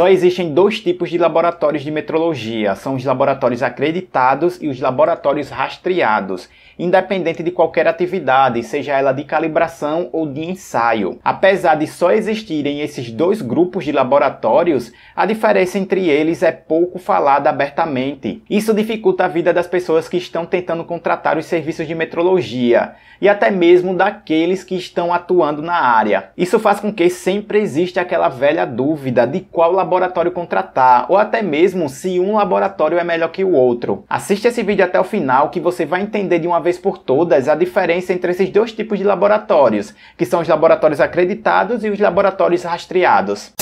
Só existem dois tipos de laboratórios de metrologia: são os laboratórios acreditados e os laboratórios rastreados, independente de qualquer atividade, seja ela de calibração ou de ensaio. Apesar de só existirem esses dois grupos de laboratórios, a diferença entre eles é pouco falada abertamente. Isso dificulta a vida das pessoas que estão tentando contratar os serviços de metrologia e até mesmo daqueles que estão atuando na área. Isso faz com que sempre exista aquela velha dúvida de qual laboratório laboratório contratar, ou até mesmo se um laboratório é melhor que o outro. Assiste esse vídeo até o final que você vai entender de uma vez por todas a diferença entre esses dois tipos de laboratórios, que são os laboratórios acreditados e os laboratórios rastreados.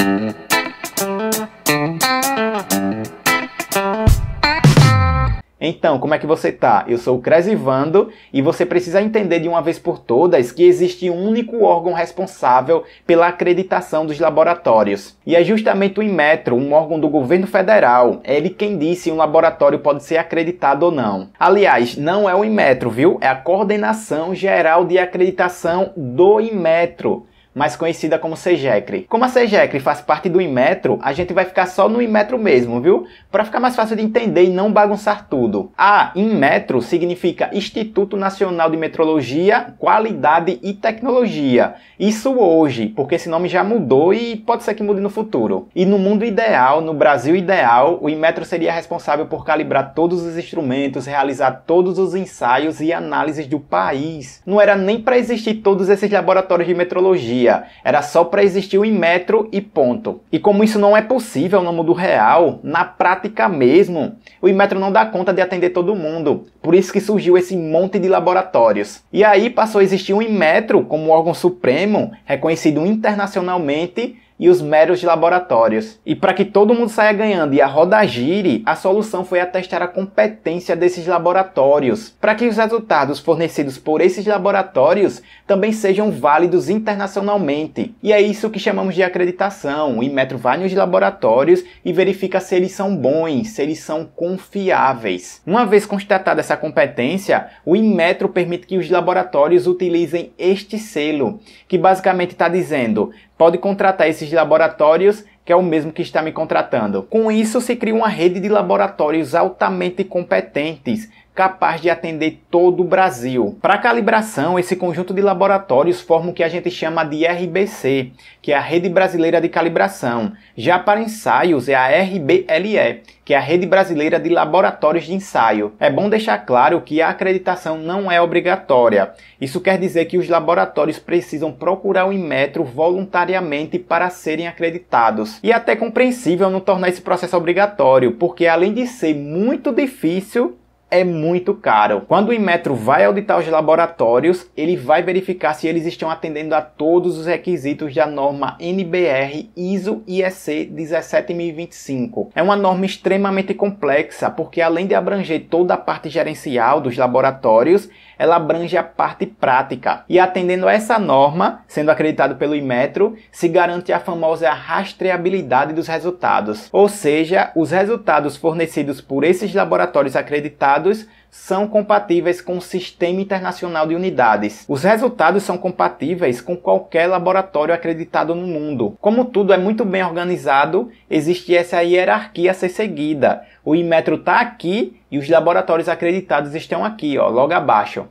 Então, como é que você tá? Eu sou o Cresivando e você precisa entender de uma vez por todas que existe um único órgão responsável pela acreditação dos laboratórios. E é justamente o Inmetro, um órgão do governo federal. É ele quem diz se um laboratório pode ser acreditado ou não. Aliás, não é o Inmetro, viu? É a Coordenação Geral de Acreditação do Inmetro mais conhecida como Segecre. Como a Segecre faz parte do Inmetro, a gente vai ficar só no Inmetro mesmo, viu? Para ficar mais fácil de entender e não bagunçar tudo. A Inmetro significa Instituto Nacional de Metrologia, Qualidade e Tecnologia. Isso hoje, porque esse nome já mudou e pode ser que mude no futuro. E no mundo ideal, no Brasil ideal, o Inmetro seria responsável por calibrar todos os instrumentos, realizar todos os ensaios e análises do país. Não era nem para existir todos esses laboratórios de metrologia existia. Era só para existir o em metro e ponto. E como isso não é possível no mundo real, na prática mesmo, o Inmetro não dá conta de atender todo mundo. Por isso que surgiu esse monte de laboratórios. E aí passou a existir o Inmetro como órgão supremo, reconhecido internacionalmente e os meros laboratórios. E para que todo mundo saia ganhando e a roda gire, a solução foi atestar a competência desses laboratórios, para que os resultados fornecidos por esses laboratórios também sejam válidos internacionalmente. E é isso que chamamos de acreditação. O Inmetro vai nos laboratórios e verifica se eles são bons, se eles são confiáveis. Uma vez constatada essa competência, o Inmetro permite que os laboratórios utilizem este selo, que basicamente está dizendo: pode contratar esses laboratórios, que é o mesmo que está me contratando. Com isso, se cria uma rede de laboratórios altamente competentes capaz de atender todo o Brasil. Para calibração, esse conjunto de laboratórios forma o que a gente chama de RBC, que é a Rede Brasileira de Calibração. Já para ensaios é a RBLE, que é a Rede Brasileira de Laboratórios de Ensaio. É bom deixar claro que a acreditação não é obrigatória. Isso quer dizer que os laboratórios precisam procurar o Inmetro voluntariamente para serem acreditados. E é até compreensível não tornar esse processo obrigatório, porque além de ser muito difícil, é muito caro. Quando o Inmetro vai auditar os laboratórios, ele vai verificar se eles estão atendendo a todos os requisitos da norma NBR ISO IEC 17025. É uma norma extremamente complexa, porque além de abranger toda a parte gerencial dos laboratórios, ela abrange a parte prática. E atendendo a essa norma, sendo acreditado pelo Imetro, se garante a famosa rastreabilidade dos resultados. Ou seja, os resultados fornecidos por esses laboratórios acreditados são compatíveis com o Sistema Internacional de Unidades. Os resultados são compatíveis com qualquer laboratório acreditado no mundo. Como tudo é muito bem organizado, existe essa hierarquia a ser seguida. O Imetro está aqui e os laboratórios acreditados estão aqui, ó, logo abaixo.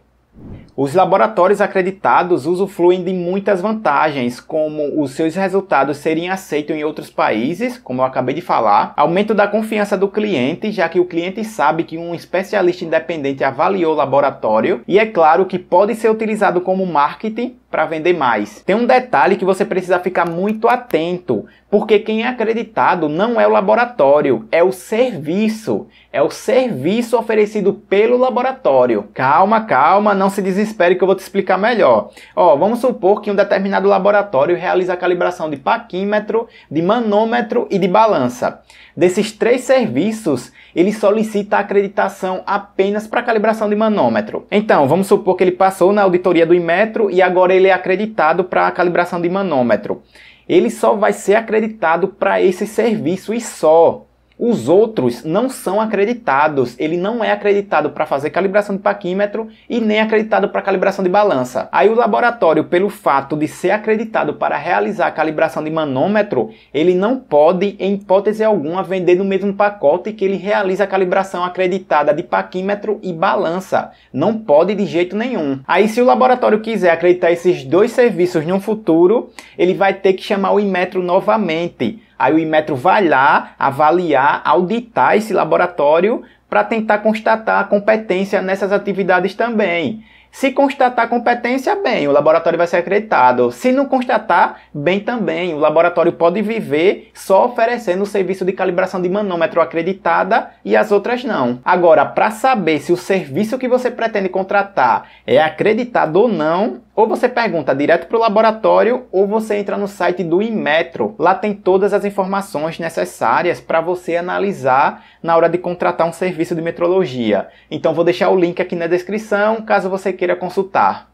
Os laboratórios acreditados usufruem de muitas vantagens, como os seus resultados serem aceitos em outros países, como eu acabei de falar, aumento da confiança do cliente, já que o cliente sabe que um especialista independente avaliou o laboratório, e é claro que pode ser utilizado como marketing para vender mais. Tem um detalhe que você precisa ficar muito atento, porque quem é acreditado não é o laboratório, é o serviço, é o serviço oferecido pelo laboratório. Calma, calma, não se desespere. Espero que eu vou te explicar melhor. Ó, vamos supor que um determinado laboratório realiza a calibração de paquímetro, de manômetro e de balança. Desses três serviços, ele solicita a acreditação apenas para calibração de manômetro. Então, vamos supor que ele passou na auditoria do Imetro e agora ele é acreditado para a calibração de manômetro. Ele só vai ser acreditado para esse serviço e só. Os outros não são acreditados. Ele não é acreditado para fazer calibração de paquímetro e nem acreditado para calibração de balança. Aí o laboratório, pelo fato de ser acreditado para realizar a calibração de manômetro, ele não pode, em hipótese alguma, vender no mesmo pacote que ele realiza a calibração acreditada de paquímetro e balança. Não pode de jeito nenhum. Aí se o laboratório quiser acreditar esses dois serviços no futuro, ele vai ter que chamar o Imetro novamente Aí o Imetro vai lá avaliar, auditar esse laboratório para tentar constatar a competência nessas atividades também. Se constatar competência, bem, o laboratório vai ser acreditado. Se não constatar, bem também, o laboratório pode viver só oferecendo o serviço de calibração de manômetro acreditada e as outras não. Agora, para saber se o serviço que você pretende contratar é acreditado ou não, ou você pergunta direto para o laboratório ou você entra no site do Inmetro. Lá tem todas as informações necessárias para você analisar na hora de contratar um serviço de metrologia. Então vou deixar o link aqui na descrição caso você queira consultar.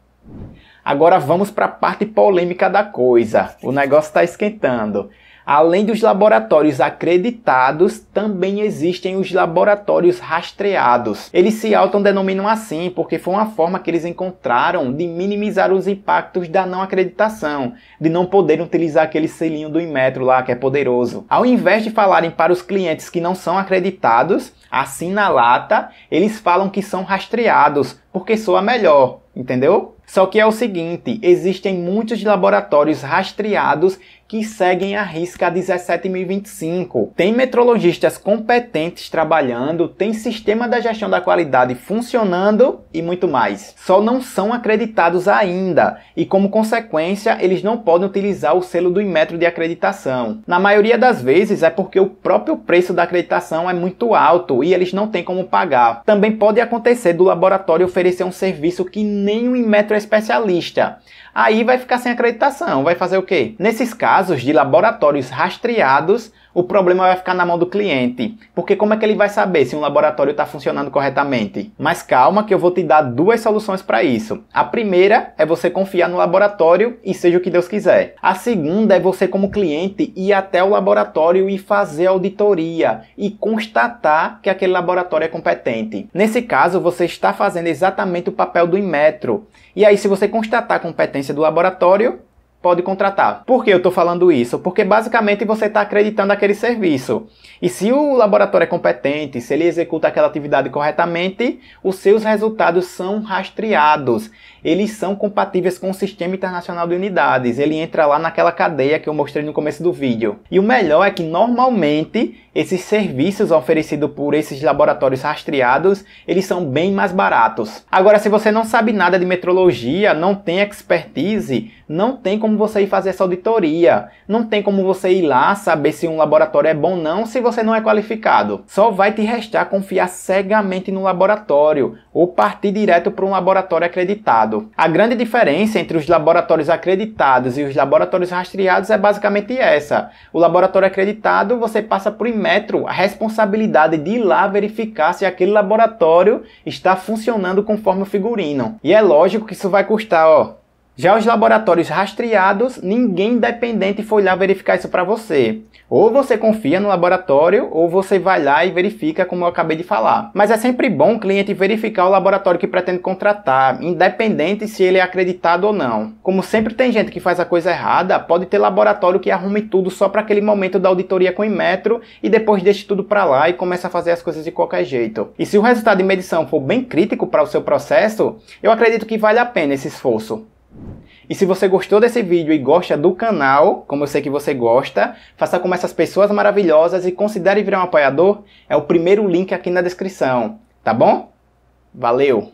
Agora vamos para a parte polêmica da coisa. O negócio está esquentando. Além dos laboratórios acreditados, também existem os laboratórios rastreados. Eles se autodenominam assim porque foi uma forma que eles encontraram de minimizar os impactos da não acreditação, de não poderem utilizar aquele selinho do Inmetro lá que é poderoso. Ao invés de falarem para os clientes que não são acreditados, assim na lata, eles falam que são rastreados porque soa melhor, entendeu? Só que é o seguinte, existem muitos laboratórios rastreados que seguem a risca a 17025. Tem metrologistas competentes trabalhando, tem sistema da gestão da qualidade funcionando e muito mais. Só não são acreditados ainda e como consequência eles não podem utilizar o selo do Metro de acreditação. Na maioria das vezes é porque o próprio preço da acreditação é muito alto e eles não têm como pagar. Também pode acontecer do laboratório oferecer um serviço que nem o Inmetro é especialista. Aí vai ficar sem acreditação, vai fazer o quê? Nesses casos casos de laboratórios rastreados, o problema vai ficar na mão do cliente, porque como é que ele vai saber se um laboratório está funcionando corretamente? Mas calma que eu vou te dar duas soluções para isso. A primeira é você confiar no laboratório e seja o que Deus quiser. A segunda é você como cliente ir até o laboratório e fazer auditoria e constatar que aquele laboratório é competente. Nesse caso, você está fazendo exatamente o papel do Inmetro. E aí se você constatar a competência do laboratório, pode contratar. Por que eu estou falando isso? Porque basicamente você está acreditando naquele serviço. E se o laboratório é competente, se ele executa aquela atividade corretamente, os seus resultados são rastreados. Eles são compatíveis com o Sistema Internacional de Unidades. Ele entra lá naquela cadeia que eu mostrei no começo do vídeo. E o melhor é que normalmente esses serviços oferecidos por esses laboratórios rastreados, eles são bem mais baratos. Agora, se você não sabe nada de metrologia, não tem expertise, não tem como como você ir fazer essa auditoria. Não tem como você ir lá saber se um laboratório é bom ou não se você não é qualificado. Só vai te restar confiar cegamente no laboratório ou partir direto para um laboratório acreditado. A grande diferença entre os laboratórios acreditados e os laboratórios rastreados é basicamente essa. O laboratório acreditado, você passa por metro a responsabilidade de ir lá verificar se aquele laboratório está funcionando conforme o figurino. E é lógico que isso vai custar, ó, já os laboratórios rastreados, ninguém independente foi lá verificar isso para você. Ou você confia no laboratório, ou você vai lá e verifica, como eu acabei de falar. Mas é sempre bom o cliente verificar o laboratório que pretende contratar, independente se ele é acreditado ou não. Como sempre tem gente que faz a coisa errada, pode ter laboratório que arrume tudo só para aquele momento da auditoria com o Inmetro e depois deixe tudo para lá e começa a fazer as coisas de qualquer jeito. E se o resultado de medição for bem crítico para o seu processo, eu acredito que vale a pena esse esforço. E se você gostou desse vídeo e gosta do canal, como eu sei que você gosta, faça como essas pessoas maravilhosas e considere virar um apoiador. É o primeiro link aqui na descrição, tá bom? Valeu!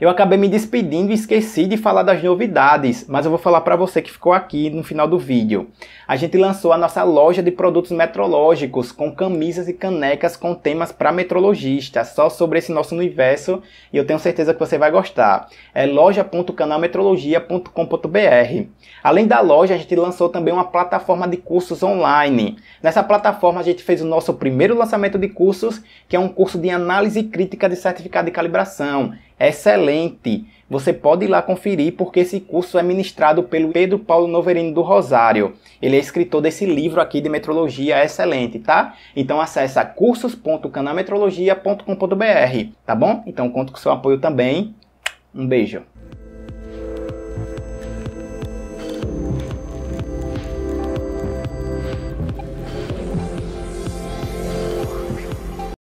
eu acabei me despedindo e esqueci de falar das novidades, mas eu vou falar para você que ficou aqui no final do vídeo. A gente lançou a nossa loja de produtos metrológicos com camisas e canecas com temas para metrologistas, só sobre esse nosso universo, e eu tenho certeza que você vai gostar. É loja.canalmetrologia.com.br. Além da loja, a gente lançou também uma plataforma de cursos online. Nessa plataforma a gente fez o nosso primeiro lançamento de cursos, que é um curso de análise crítica de certificado de calibração excelente. Você pode ir lá conferir porque esse curso é ministrado pelo Pedro Paulo Noverino do Rosário. Ele é escritor desse livro aqui de metrologia excelente, tá? Então acessa cursos.canametrologia.com.br, tá bom? Então conto com seu apoio também. Um beijo.